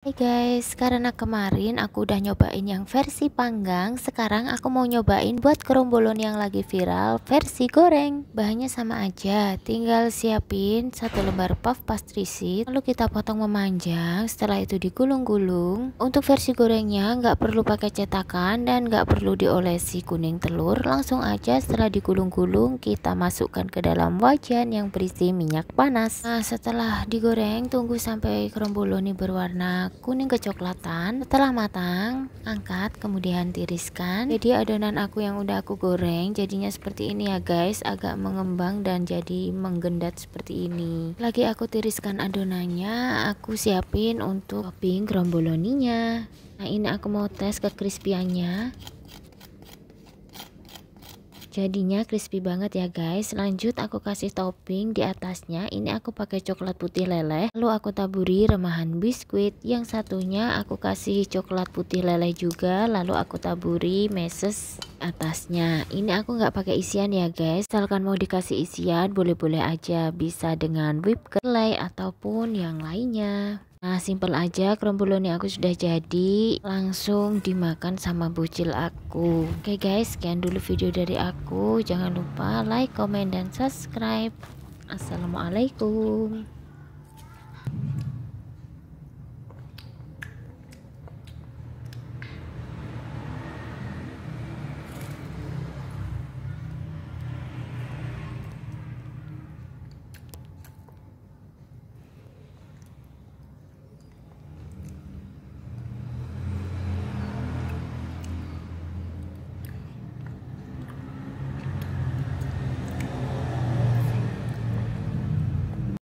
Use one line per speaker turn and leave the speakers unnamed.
Hey guys, karena kemarin aku udah nyobain yang versi panggang, sekarang aku mau nyobain buat kerombolon yang lagi viral versi goreng. Bahannya sama aja, tinggal siapin satu lembar puff pastry sheet, lalu kita potong memanjang, setelah itu digulung-gulung. Untuk versi gorengnya nggak perlu pakai cetakan dan nggak perlu diolesi kuning telur, langsung aja setelah digulung-gulung kita masukkan ke dalam wajan yang berisi minyak panas. Nah setelah digoreng, tunggu sampai kerombolon ini berwarna kuning kecoklatan setelah matang angkat kemudian tiriskan jadi adonan aku yang udah aku goreng jadinya seperti ini ya guys agak mengembang dan jadi menggendat seperti ini lagi aku tiriskan adonannya aku siapin untuk topping gromboloninya nah ini aku mau tes kekrispiannya jadinya crispy banget ya guys lanjut aku kasih topping di atasnya ini aku pakai coklat putih leleh lalu aku taburi remahan biskuit yang satunya aku kasih coklat putih leleh juga lalu aku taburi meses atasnya ini aku nggak pakai isian ya guys misalkan mau dikasih isian boleh-boleh aja bisa dengan whipped cream ataupun yang lainnya Nah simple aja kromboloni aku sudah jadi Langsung dimakan sama bocil aku Oke okay guys sekian dulu video dari aku Jangan lupa like, comment, dan subscribe Assalamualaikum